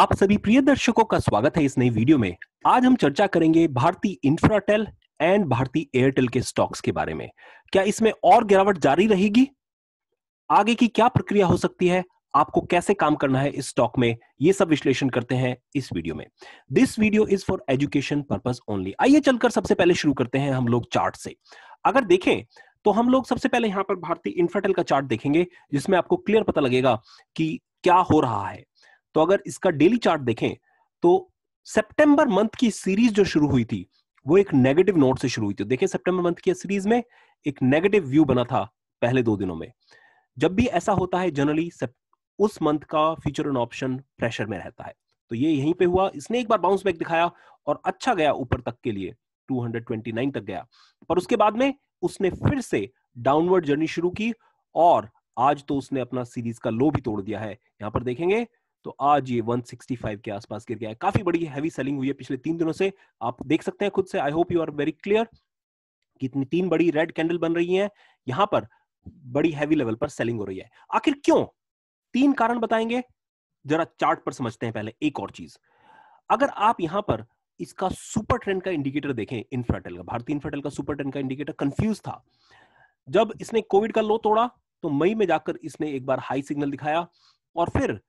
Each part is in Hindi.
आप सभी प्रिय दर्शकों का स्वागत है इस नई वीडियो में आज हम चर्चा करेंगे भारतीय इंफ्राटेल एंड भारतीय एयरटेल के स्टॉक्स के बारे में क्या इसमें और गिरावट जारी रहेगी आगे की क्या प्रक्रिया हो सकती है आपको कैसे काम करना है इस स्टॉक में ये सब विश्लेषण करते हैं इस वीडियो में this video is for education purpose only आइए चलकर सबसे पहले शुरू करते हैं हम लोग चार्ट से अगर देखें तो हम लोग सबसे पहले यहां पर भारतीय इंफ्राटेल का चार्ट देखेंगे जिसमें आपको क्लियर पता लगेगा कि क्या हो रहा है तो अगर इसका डेली चार्ट देखें तो सितंबर मंथ की सीरीज जो शुरू हुई थी वो एक नेगेटिव नोट से शुरू हुई थी देखिए सितंबर मंथ की सीरीज में एक नेगेटिव व्यू बना था पहले दो दिनों में जब भी ऐसा होता है जनरली उस मंथ का फ्यूचर एंड ऑप्शन प्रेशर में रहता है तो ये यहीं पे हुआ इसने एक बार बाउंस बैक दिखाया और अच्छा गया ऊपर तक के लिए 229 तक गया पर उसके बाद में उसने फिर से डाउनवर्ड जर्नी शुरू की और आज तो उसने अपना सीरीज का लो भी तोड़ दिया है यहां पर देखेंगे तो आज ये 165 के आसपास गिर गया है काफी बड़ी हैवी सेलिंग हुई है पिछले तीन दिनों से आप देख सकते हैं खुद से I hope you are very clear कि इतनी तीन बड़ी रेड कैंडल बन रही है यहां पर बड़ी हैवी लेवल पर सेलिंग हो रही है आखिर क्यों तीन कारण बताएंगे जरा चार्ट पर समझते हैं पहले एक और चीज अगर आप यहां पर इसका सुपर ट्रेंड का इंडिकेटर देखें इन्फ्राटेल का भारतीय इन्फ्राटेल का सुपर ट्रेंड का इंडिकेटर कंफ्यूज था जब इसने कोविड का लो तोड़ा तो मई में जाकर इसने एक बार हाई सिग्नल दिखाया और फिर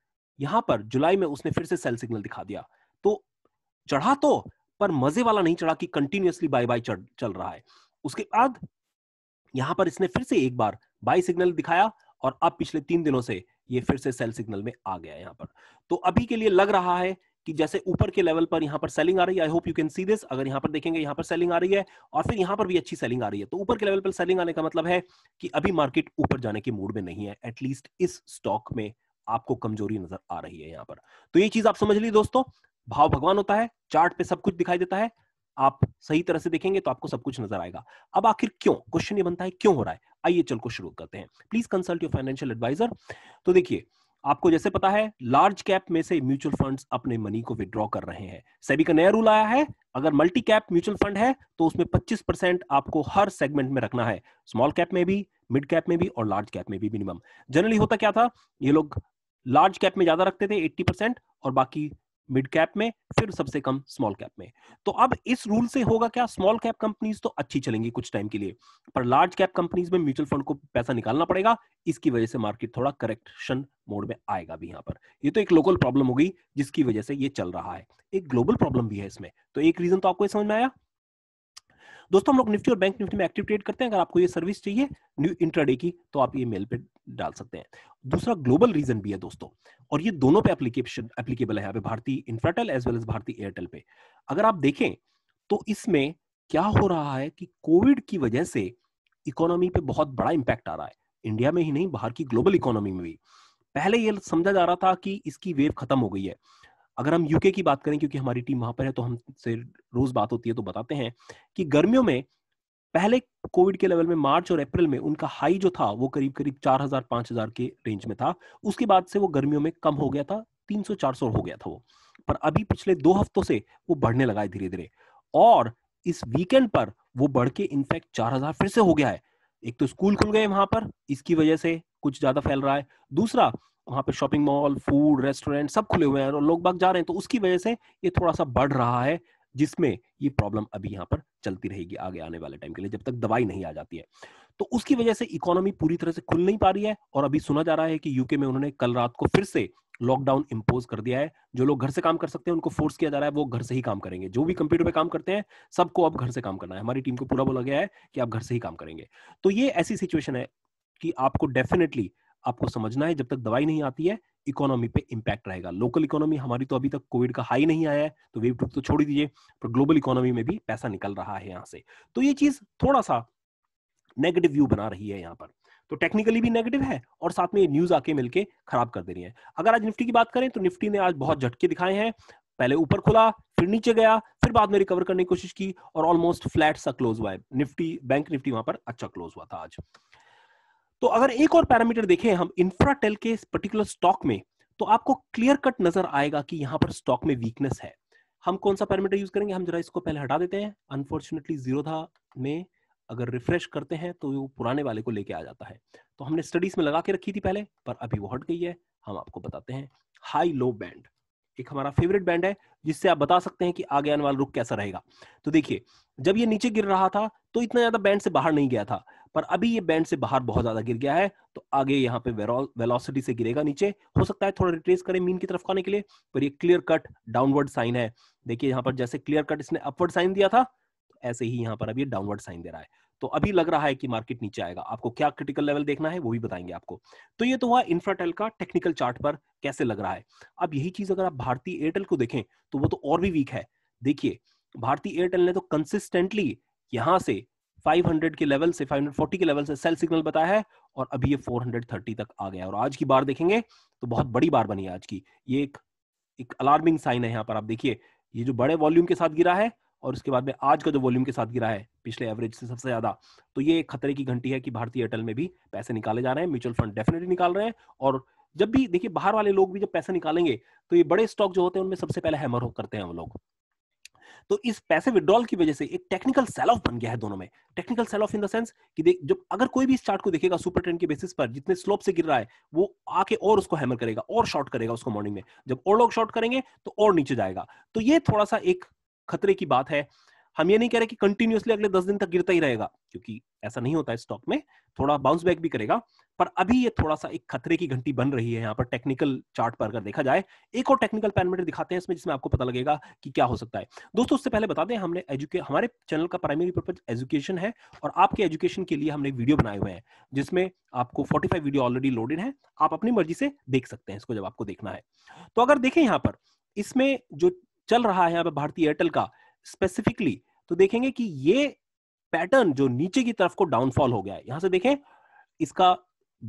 यहां पर जुलाई में उसने फिर से सेल सिग्नल दिखा दिया तो चढ़ा तो पर मजे वाला नहीं चढ़ा कि कंटिन्यूसली बाय बाय चल रहा है उसके बाद यहां पर इसने फिर से एक बार बाय सिग्नल दिखाया और अब पिछले तीन दिनों से ये फिर से सेल सिग्नल में आ गया यहां पर तो अभी के लिए लग रहा है कि जैसे ऊपर के लेवल पर यहां पर सेलिंग आ रही है I hope you can see this अगर यहां पर देखेंगे यहां पर सेलिंग आ रही है और फिर यहां पर भी अच्छी सेलिंग आ रही है तो ऊपर के लेवल पर सेलिंग आने का मतलब है कि अभी मार्केट ऊपर जाने के मूड में नहीं है एटलीस्ट इस स्टॉक में आपको कमजोरी नजर आ रही है यहाँ पर तो ये चीज आप समझ ली दोस्तों भाव भगवान होता है चार्ट पे सब कुछ दिखाई देता है आप सही तरह से देखेंगे तो आपको सब कुछ नजर आएगा अब आखिर क्यों क्वेश्चन ये बनता है क्यों हो रहा है आइए चल को शुरू करते हैं please consult your financial advisor तो देखिए आपको जैसे पता है लार्ज कैप में से म्यूचुअल फंड्स अपने मनी को विद्रॉ कर रहे हैं सेबी का नया रूल आया है अगर मल्टी कैप म्यूचुअल फंड है तो उसमें 25 परसेंट आपको हर सेगमेंट में रखना है स्मॉल कैप में भी मिड कैप में भी और लार्ज कैप में भी मिनिमम जनरली होता क्या था ये लोग लार्ज कैप में ज्यादा रखते थे 80 परसेंट और बाकी मिड कैप में फिर सबसे कम स्मॉल कैप में तो अब इस रूल से होगा क्या स्मॉल कैप कंपनीज तो अच्छी चलेंगी कुछ टाइम के लिए पर लार्ज कैप कंपनीज में म्यूचुअल फंड को पैसा निकालना पड़ेगा इसकी वजह से मार्केट थोड़ा करेक्शन मोड में आएगा भी यहाँ पर ये तो एक लोकल प्रॉब्लम हो गई जिसकी वजह से ये चल रहा है एक ग्लोबल प्रॉब्लम भी है इसमें तो एक रीजन तो आपको समझ में आया दोस्तों हम लोग निफ्टी और बैंक निफ्टी में एक्टिव ट्रेड करते हैं अगर आपको ये सर्विस चाहिए न्यू इंट्राडे की तो आप ये मेल पे डाल सकते हैं दूसरा ग्लोबल रीजन भी है दोस्तों और ये दोनों पे एप्लीकेशन एप्लीकेबल है Bharti Infratel as well as Bharti Airtel पे अगर आप देखें तो इसमें क्या हो रहा है कि कोविड की वजह से इकोनॉमी पे बहुत बड़ा इंपैक्ट आ रहा है इंडिया में ही नहीं बाहर की ग्लोबल इकोनॉमी में भी पहले ये समझा जा रहा था कि इसकी वेव खत्म हो गई है अगर हम यूके की बात करें क्योंकि हमारी टीम वहां पर है तो हमसे रोज बात होती है तो बताते हैं कि गर्मियों में पहले कोविड के लेवल में मार्च और अप्रैल में उनका हाई जो था वो करीब करीब चार हजार पांच हजार के रेंज में था उसके बाद से वो गर्मियों में कम हो गया था तीन सौ चार सौ हो गया था वो पर अभी पिछले दो हफ्तों से वो बढ़ने लगा है धीरे धीरे और इस वीकेंड पर वो बढ़ के इनफैक्ट चार हजार फिर से हो गया है एक तो स्कूल खुल गए वहां पर इसकी वजह से कुछ ज्यादा फैल रहा है दूसरा वहाँ पे शॉपिंग मॉल फूड रेस्टोरेंट सब खुले हुए हैं और लोग बाग जा रहे हैं तो उसकी वजह से ये थोड़ा सा बढ़ रहा है जिसमें ये प्रॉब्लम अभी यहाँ पर चलती रहेगी आगे आने वाले टाइम के लिए जब तक दवाई नहीं आ जाती है तो उसकी वजह से इकोनॉमी पूरी तरह से खुल नहीं पा रही है और अभी सुना जा रहा है कि यूके में उन्होंने कल रात को फिर से लॉकडाउन इम्पोज कर दिया है जो लोग घर से काम कर सकते हैं उनको फोर्स किया जा रहा है वो घर से ही काम करेंगे जो भी कंप्यूटर पे काम करते हैं सबको अब घर से काम करना है हमारी टीम को पूरा बोला गया है कि आप घर से ही काम करेंगे तो ये ऐसी सिचुएशन है कि आपको डेफिनेटली आपको समझना है जब तक दवाई नहीं आती है इकोनॉमी पे इम्पैक्ट रहेगा लोकल इकोनॉमी हमारी तो अभी तक कोविड का हाई नहीं आया है तो वेव टू तो छोड़ दीजिए पर ग्लोबल इकोनॉमी में भी पैसा निकल रहा है यहाँ से तो ये चीज थोड़ा सा नेगेटिव व्यू बना रही है यहाँ पर तो टेक्निकली भी नेगेटिव है और साथ में ये न्यूज आके मिलके खराब कर दे रही है अगर आज निफ्टी की बात करें तो निफ्टी ने आज बहुत झटके दिखाए हैं पहले ऊपर खुला फिर नीचे गया फिर बाद में रिकवर करने की कोशिश की और ऑलमोस्ट फ्लैट सा क्लोज हुआ है निफ्टी बैंक निफ्टी वहां पर अच्छा क्लोज हुआ था आज तो अगर एक और पैरामीटर देखें हम इंफ्राटेल के पर्टिकुलर स्टॉक में तो आपको क्लियर कट नजर आएगा कि यहाँ पर स्टॉक में वीकनेस है हम कौन सा पैरामीटर यूज करेंगे हम जरा इसको पहले हटा देते हैं अनफॉर्चुनेटली जीरो था में अगर रिफ्रेश करते हैं तो वो पुराने वाले को लेके आ जाता है तो हमने स्टडीज में लगा के रखी थी पहले पर अभी वो हट गई है हम आपको बताते हैं हाई लो बैंड एक हमारा फेवरेट बैंड है जिससे आप बता सकते हैं कि आगे आने वाला रुख कैसा रहेगा तो देखिए जब ये नीचे गिर रहा था तो इतना ज्यादा बैंड से बाहर नहीं गया था पर अभी ये बैंड से बाहर बहुत ज्यादा गिर गया है तो आगे यहाँ पे वेलोसिटी से गिरेगा नीचे हो सकता है थोड़ा रिट्रेस करें मीन की तरफ आने के लिए पर ये क्लियर कट डाउनवर्ड साइन है देखिए यहाँ पर जैसे क्लियर कट इसने अपवर्ड साइन दिया था तो ऐसे ही यहाँ पर अभी डाउनवर्ड साइन दे रहा है तो अभी लग रहा है कि मार्केट नीचे आएगा आपको क्या क्रिटिकल लेवल देखना है वो भी बताएंगे आपको तो ये तो हुआ इंफ्राटेल का टेक्निकल चार्ट पर कैसे लग रहा है अब यही चीज अगर आप भारतीय एयरटेल को देखें तो वो तो और भी वीक है देखिए भारतीय एयरटेल ने तो कंसिस्टेंटली यहां से 500 के लेवल से 540 के लेवल से सेल सिग्नल बताया है और अभी ये 430 तक आ गया और आज की बार देखेंगे तो बहुत बड़ी बार बनी है आज की ये एक एक अलार्मिंग साइन है यहाँ पर आप देखिए ये जो बड़े वॉल्यूम के साथ गिरा है और उसके बाद में आज का जो वॉल्यूम के साथ गिरा है पिछले एवरेज से सबसे ज्यादा तो ये एक खतरे की घंटी है कि भारतीय एयरटेल में भी पैसे निकाले जा रहे हैं म्यूचुअल फंड डेफिनेटली निकाल रहे हैं और जब भी देखिए बाहर वाले लोग भी जब पैसे निकालेंगे तो ये बड़े स्टॉक जो होते हैं उनमें सबसे पहले हैमर हो करते हैं हम लोग तो इस पैसे विड्रॉल की वजह से एक टेक्निकल सेल ऑफ बन गया है दोनों में technical sell off in the sense कि जब अगर कोई भी इस चार्ट को देखेगा सुपर ट्रेंड के बेसिस पर जितने स्लोप से गिर रहा है वो आके और उसको हैमर करेगा और शॉर्ट करेगा उसको मॉर्निंग में जब और लोग शॉर्ट करेंगे तो और नीचे जाएगा तो ये थोड़ा सा एक खतरे की बात है हम ये नहीं कह रहे कि कंटिन्यूसली अगले दस दिन तक गिरता ही रहेगा क्योंकि ऐसा नहीं होता है स्टॉक में थोड़ा बाउंस बैक भी करेगा पर अभी ये थोड़ा सा एक खतरे की घंटी बन रही है यहाँ पर टेक्निकल चार्ट पर अगर देखा जाए एक और टेक्निकल पैरामीटर दिखाते हैं इसमें जिसमें आपको पता लगेगा कि क्या हो सकता है दोस्तों उससे पहले बता दें हमने एजुके हमारे चैनल का प्राइमरी पर्पज एजुकेशन है और आपके एजुकेशन के लिए हमने वीडियो बनाए हुए हैं जिसमें आपको फोर्टी वीडियो ऑलरेडी लोडेड है आप अपनी मर्जी से देख सकते हैं इसको जब आपको देखना है तो अगर देखें यहाँ पर इसमें जो चल रहा है यहाँ पर भारतीय एयरटेल का स्पेसिफिकली तो देखेंगे कि ये पैटर्न जो नीचे की तरफ को डाउनफॉल हो गया है यहां से देखें इसका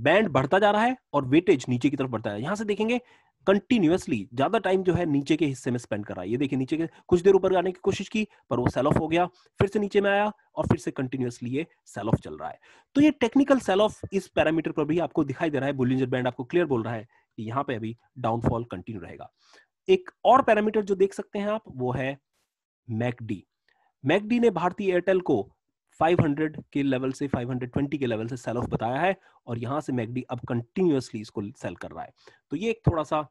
बैंड बढ़ता जा रहा है और वेटेज नीचे की तरफ बढ़ता है यहां से देखेंगे कंटिन्यूसली ज्यादा टाइम जो है नीचे के हिस्से में स्पेंड कर रहा है ये देखिए नीचे के कुछ देर ऊपर आने की कोशिश की पर वो सेल ऑफ हो गया फिर से नीचे में आया और फिर से कंटिन्यूसली ये सेल ऑफ चल रहा है तो ये टेक्निकल सेल ऑफ इस पैरामीटर पर भी आपको दिखाई दे रहा है बुलिंजर बैंड आपको क्लियर बोल रहा है कि यहाँ पे अभी डाउनफॉल कंटिन्यू रहेगा एक और पैरामीटर जो देख सकते हैं आप वो है मैकडी मैकडी ने भारतीय एयरटेल को 500 के लेवल से 520 के लेवल से सेल ऑफ बताया है और यहां से मैकडी अब कंटिन्यूसली इसको सेल कर रहा है तो ये एक थोड़ा सा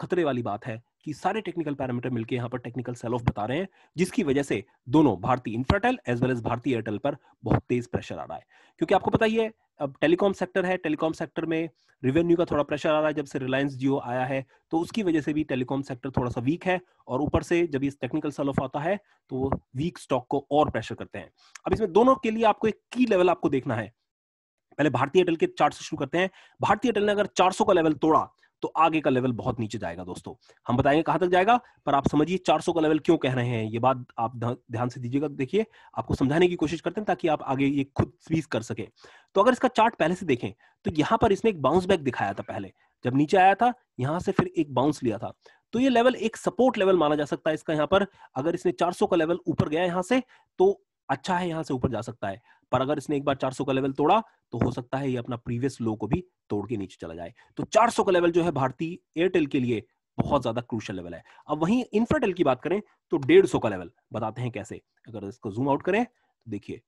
खतरे वाली बात है कि सारे टेक्निकल पैरामीटर मिलकर यहाँ पर टेक्निकल सेल ऑफ बता रहे हैं जिसकी वजह से दोनों Bharti Infratel as well as Bharti Airtel पर बहुत तेज प्रेशर आ रहा है क्योंकि आपको पता ही है अब टेलीकॉम सेक्टर है टेलीकॉम सेक्टर में रेवेन्यू का थोड़ा प्रेशर आ रहा है जब से रिलायंस जियो आया है तो उसकी वजह से भी टेलीकॉम सेक्टर थोड़ा सा वीक है और ऊपर से जब इस टेक्निकल सेल ऑफ आता है तो वो वीक स्टॉक को और प्रेशर करते हैं अब इसमें दोनों के लिए आपको एक की लेवल आपको देखना है पहले भारतीय एयरटेल के चार्ट से शुरू करते हैं भारतीय एयरटेल ने अगर 400 का लेवल तोड़ा तो आगे का लेवल बहुत नीचे जाएगा दोस्तों हम बताएंगे कहां तक जाएगा पर आप समझिए 400 का लेवल क्यों कह रहे हैं ये बात आप ध्यान से दीजिएगा देखिए आपको समझाने की कोशिश करते हैं ताकि आप आगे ये खुद स्वीज कर सके तो अगर इसका चार्ट पहले से देखें तो यहाँ पर इसने एक बाउंस बैक दिखाया था पहले जब नीचे आया था यहां से फिर एक बाउंस लिया था तो ये लेवल एक सपोर्ट लेवल माना जा सकता है इसका यहाँ पर अगर इसने 400 का लेवल ऊपर गया यहाँ से तो अच्छा है यहाँ से ऊपर जा सकता है पर अगर इसने एक बार 400 का लेवल तोड़ा तो हो सकता है ये अपना प्रीवियस लो को भी तोड़ के नीचे चला जाए तो 400 का लेवल जो है भारतीय एयरटेल के लिए बहुत ज्यादा क्रूशल लेवल है अब वहीं इंफ्राटेल की बात करें तो डेढ़ का लेवल बताते हैं कैसे अगर इसको जूम आउट करें तो देखिए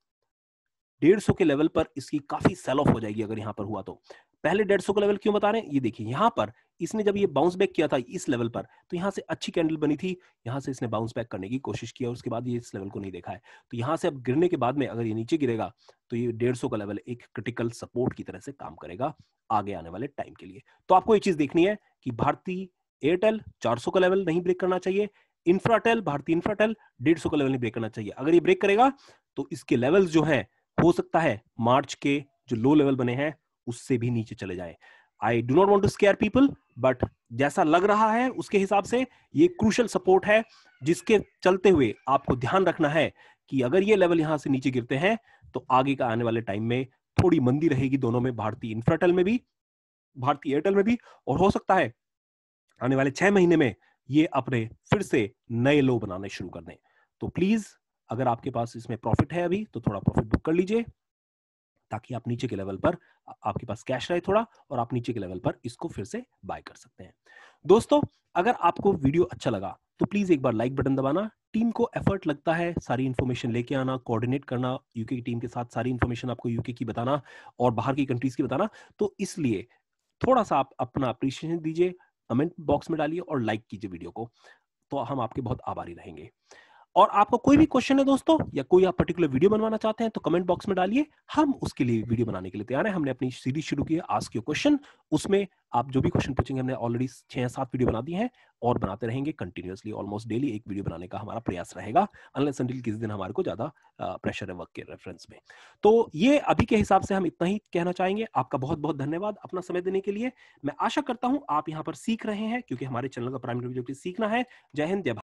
डेढ़ के लेवल पर इसकी काफी सेल ऑफ हो जाएगी अगर यहां पर हुआ तो पहले 150 का लेवल क्यों बता रहे हैं ये देखिए यहां पर इसने जब ये बाउंस बैक किया था इस लेवल पर तो यहाँ से अच्छी कैंडल बनी थी यहाँ से इसने बाउंस बैक करने की कोशिश की और उसके बाद ये इस लेवल को नहीं देखा है तो यहाँ से अब गिरने के बाद में अगर ये नीचे गिरेगा तो ये डेढ़ का लेवल एक क्रिटिकल सपोर्ट की तरह से काम करेगा आगे आने वाले टाइम के लिए तो आपको ये चीज देखनी है कि भारतीय एयरटेल चार का लेवल नहीं ब्रेक करना चाहिए इंफ्राटेल भारतीय इंफ्राटेल डेढ़ का लेवल नहीं ब्रेक करना चाहिए अगर ये ब्रेक करेगा तो इसके लेवल जो है हो सकता है मार्च के जो लो लेवल बने हैं उससे भी नीचे चले जाए I do not want to scare people but जैसा लग रहा है उसके हिसाब से ये क्रूशल सपोर्ट है जिसके चलते हुए आपको ध्यान रखना है कि अगर ये लेवल यहां से नीचे गिरते हैं तो आगे का आने वाले टाइम में थोड़ी मंदी रहेगी दोनों में भारतीय इंफ्राटेल में भी भारतीय एयरटेल में भी और हो सकता है आने वाले छह महीने में ये अपने फिर से नए लो बनाने शुरू कर दें तो प्लीज अगर आपके पास इसमें प्रॉफिट है अभी तो थोड़ा प्रॉफिट बुक कर लीजिए ताकि आप नीचे के लेवल पर आपके पास कैश रहे थोड़ा और आप नीचे के लेवल पर इसको फिर से बाय कर सकते हैं दोस्तों अगर आपको वीडियो अच्छा लगा तो प्लीज एक बार लाइक बटन दबाना टीम को एफर्ट लगता है सारी इन्फॉर्मेशन लेके आना कोऑर्डिनेट करना यूके की टीम के साथ सारी इन्फॉर्मेशन आपको यूके की बताना और बाहर की कंट्रीज की बताना तो इसलिए थोड़ा सा आप अपना अप्रिशिएशन दीजिए कमेंट बॉक्स में डालिए और लाइक कीजिए वीडियो को तो हम आपके बहुत आभारी रहेंगे और आपको कोई भी क्वेश्चन है दोस्तों या कोई आप पर्टिकुलर वीडियो बनवाना चाहते हैं तो कमेंट बॉक्स में डालिए हम उसके लिए वीडियो बनाने के लिए तैयार हैं हमने अपनी सीरीज शुरू की है आस्क योर क्वेश्चन उसमें आप जो भी क्वेश्चन पूछेंगे हमने ऑलरेडी छह या सात वीडियो बना दी है और बनाते रहेंगे कंटिन्यूसली ऑलमोस्ट डेली एक वीडियो बनाने का हमारा प्रयास रहेगा अनलेस अंटिल किसी दिन हमारे को ज्यादा प्रेशर है वर्क के रेफरेंस में तो ये अभी के हिसाब से हम इतना ही कहना चाहेंगे आपका बहुत बहुत धन्यवाद अपना समय देने के लिए मैं आशा करता हूँ आप यहाँ पर सीख रहे हैं क्योंकि हमारे चैनल का प्राइमरी ऑब्जेक्टिव सीखना है जय हिंद जय